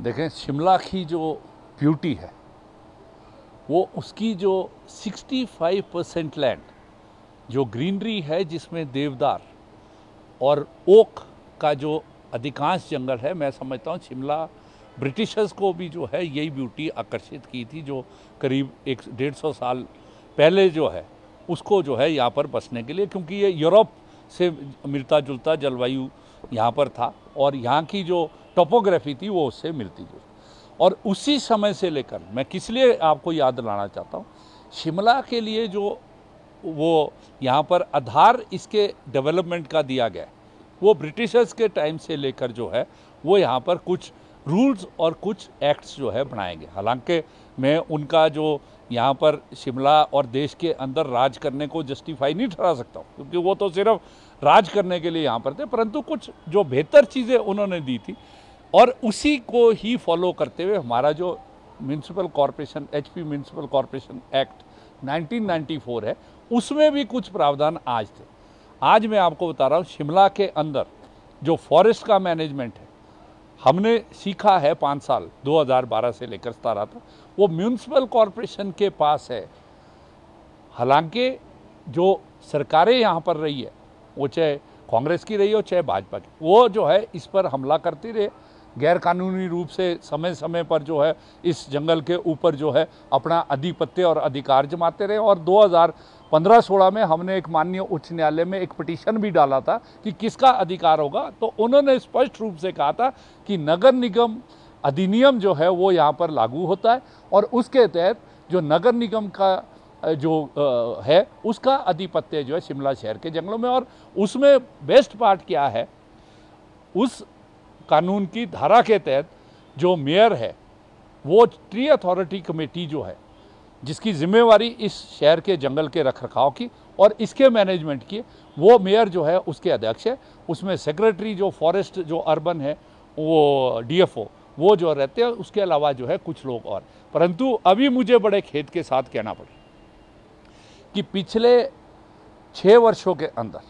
देखें शिमला की जो ब्यूटी है वो उसकी जो 65 परसेंट लैंड जो ग्रीनरी है जिसमें देवदार और ओक का जो अधिकांश जंगल है मैं समझता हूँ शिमला ब्रिटिशर्स को भी जो है यही ब्यूटी आकर्षित की थी जो करीब एक डेढ़ सौ साल पहले जो है उसको जो है यहाँ पर बसने के लिए क्योंकि ये यूरोप से मिलता जुलता जलवायु यहाँ पर था और यहाँ की जो टोपोग्राफी थी वो उससे मिलती जुलती और उसी समय से लेकर मैं किस लिए आपको याद लाना चाहता हूँ शिमला के लिए जो वो यहाँ पर आधार इसके डेवलपमेंट का दिया गया है वो ब्रिटिशर्स के टाइम से लेकर जो है वो यहाँ पर कुछ रूल्स और कुछ एक्ट्स जो है बनाए गए हालांकि मैं उनका जो यहाँ पर शिमला और देश के अंदर राज करने को जस्टिफाई नहीं ठहरा सकता क्योंकि वो तो सिर्फ राज करने के लिए यहाँ पर थे परंतु कुछ जो बेहतर चीज़ें उन्होंने दी थी और उसी को ही फॉलो करते हुए हमारा जो municipal corporation H P municipal corporation act 1994 है उसमें भी कुछ प्रावधान आज थे आज मैं आपको बता रहा हूँ शिमला के अंदर जो फॉरेस्ट का मैनेजमेंट है हमने सीखा है पाँच साल 2012 से लेकर सतारा तक वो म्यूनसिपल कॉरपोरेशन के पास है हालांकि जो सरकारें यहाँ पर रही है वो चाहे कांग्रेस की रही हो चाहे भाजपा की वो जो है इस पर हमला करती रहे गैरकानूनी रूप से समय समय पर जो है इस जंगल के ऊपर जो है अपना अधिपत्य और अधिकार जमाते रहे और 2015-16 में हमने एक माननीय उच्च न्यायालय में एक पिटीशन भी डाला था कि किसका अधिकार होगा तो उन्होंने स्पष्ट रूप से कहा था कि नगर निगम अधिनियम जो है वो यहाँ पर लागू होता है और उसके तहत जो नगर निगम का जो है उसका अधिपत्य जो है शिमला शहर के जंगलों में और उसमें बेस्ट पार्ट क्या है उस कानून की धारा के तहत जो मेयर है वो ट्री अथॉरिटी कमेटी जो है जिसकी जिम्मेवारी इस शहर के जंगल के रखरखाव की और इसके मैनेजमेंट की वो मेयर जो है उसके अध्यक्ष है उसमें सेक्रेटरी जो फॉरेस्ट जो अर्बन है वो डीएफओ वो जो रहते हैं उसके अलावा जो है कुछ लोग और परंतु अभी मुझे बड़े खेत के साथ कहना पड़े कि पिछले छः वर्षों के अंदर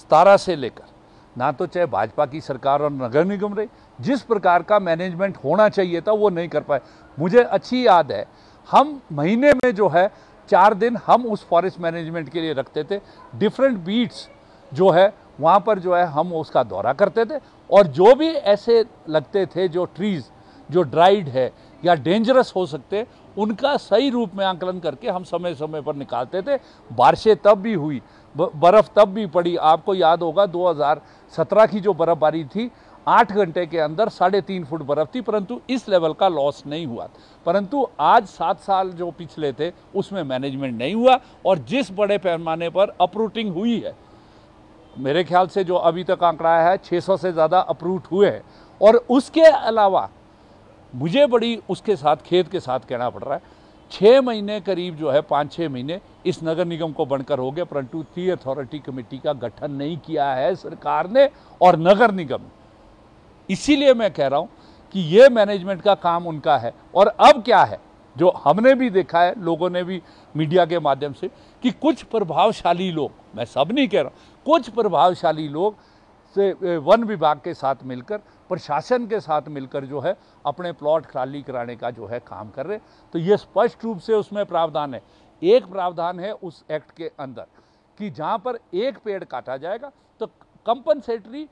सतारह से लेकर ना तो चाहे भाजपा की सरकार और नगर निगम रही जिस प्रकार का मैनेजमेंट होना चाहिए था वो नहीं कर पाए मुझे अच्छी याद है हम महीने में जो है चार दिन हम उस फॉरेस्ट मैनेजमेंट के लिए रखते थे डिफरेंट बीट्स जो है वहाँ पर जो है हम उसका दौरा करते थे और जो भी ऐसे लगते थे जो ट्रीज़ जो ड्राइड है या डेंजरस हो सकते उनका सही रूप में आंकलन करके हम समय समय पर निकालते थे बारिशें तब भी हुई बर्फ़ तब भी पड़ी आपको याद होगा 2017 की जो बर्फ़बारी थी आठ घंटे के अंदर साढ़े तीन फुट बर्फ़ थी परंतु इस लेवल का लॉस नहीं हुआ परंतु आज सात साल जो पिछले थे उसमें मैनेजमेंट नहीं हुआ और जिस बड़े पैमाने पर अपरूटिंग हुई है मेरे ख्याल से जो अभी तक आंकड़ा है 600 से ज़्यादा अप्रूव हुए हैं और उसके अलावा मुझे बड़ी उसके साथ खेत के साथ कहना पड़ रहा है छः महीने करीब जो है पाँच छः महीने इस नगर निगम को बनकर हो गया परंतु टी अथॉरिटी कमेटी का गठन नहीं किया है सरकार ने और नगर निगम इसीलिए मैं कह रहा हूँ कि ये मैनेजमेंट का काम उनका है और अब क्या है जो हमने भी देखा है लोगों ने भी मीडिया के माध्यम से कि कुछ प्रभावशाली लोग मैं सब नहीं कह रहा कुछ प्रभावशाली लोग से वन विभाग के साथ मिलकर प्रशासन के साथ मिलकर जो है अपने प्लॉट खाली कराने का जो है काम कर रहे तो ये स्पष्ट रूप से उसमें प्रावधान है एक प्रावधान है उस एक्ट के अंदर कि जहाँ पर एक पेड़ काटा जाएगा तो कंपनसेटरी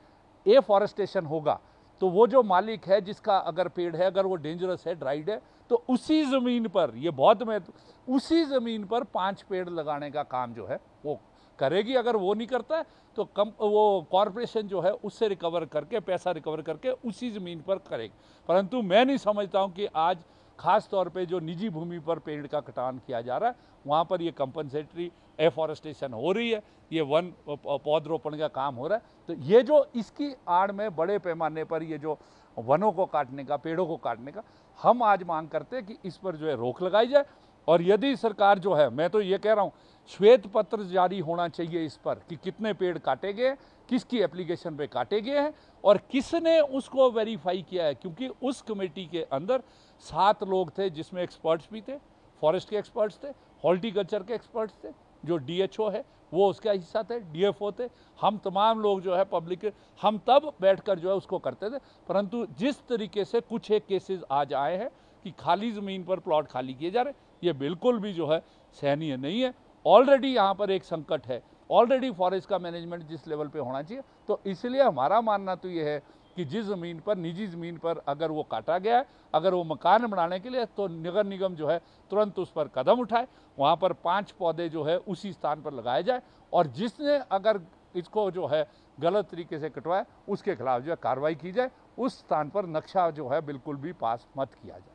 एफॉरेस्टेशन होगा तो वो जो मालिक है जिसका अगर पेड़ है अगर वो डेंजरस है ड्राइड है तो उसी ज़मीन पर ये बहुत महत्व उसी ज़मीन पर पांच पेड़ लगाने का काम जो है वो करेगी अगर वो नहीं करता है तो कम वो कॉरपोरेशन जो है उससे रिकवर करके पैसा रिकवर करके उसी ज़मीन पर करेगी परंतु मैं नहीं समझता हूँ कि आज खास तौर पे जो निजी भूमि पर पेड़ का कटान किया जा रहा है वहाँ पर ये कंपनसेटरी एफॉरेस्टेशन हो रही है ये वन पौधरोपण का काम हो रहा है तो ये जो इसकी आड़ में बड़े पैमाने पर ये जो वनों को काटने का पेड़ों को काटने का हम आज मांग करते हैं कि इस पर जो है रोक लगाई जाए और यदि सरकार जो है मैं तो ये कह रहा हूँ श्वेत पत्र जारी होना चाहिए इस पर कि कितने पेड़ काटे गए किसकी एप्लीकेशन पे काटे गए हैं और किसने उसको वेरीफाई किया है क्योंकि उस कमेटी के अंदर सात लोग थे जिसमें एक्सपर्ट्स भी थे फॉरेस्ट के एक्सपर्ट्स थे हॉर्टिकल्चर के एक्सपर्ट्स थे जो डीएचओ है वो उसका हिस्सा थे डीएफओ थे हम तमाम लोग जो है पब्लिक हम तब बैठकर जो है उसको करते थे परंतु जिस तरीके से कुछ एक केसेस आज आए हैं कि खाली ज़मीन पर प्लॉट खाली किए जा रहे ये बिल्कुल भी जो है सहनीय नहीं है ऑलरेडी यहाँ पर एक संकट है ऑलरेडी फॉरेस्ट का मैनेजमेंट जिस लेवल पे होना चाहिए तो इसलिए हमारा मानना तो ये है कि जिस ज़मीन पर निजी ज़मीन पर अगर वो काटा गया है अगर वो मकान बनाने के लिए तो नगर निगम जो है तुरंत उस पर कदम उठाए वहाँ पर पाँच पौधे जो है उसी स्थान पर लगाए जाए और जिसने अगर इसको जो है गलत तरीके से कटवाए उसके खिलाफ जो है कार्रवाई की जाए उस स्थान पर नक्शा जो है बिल्कुल भी पास मत किया जाए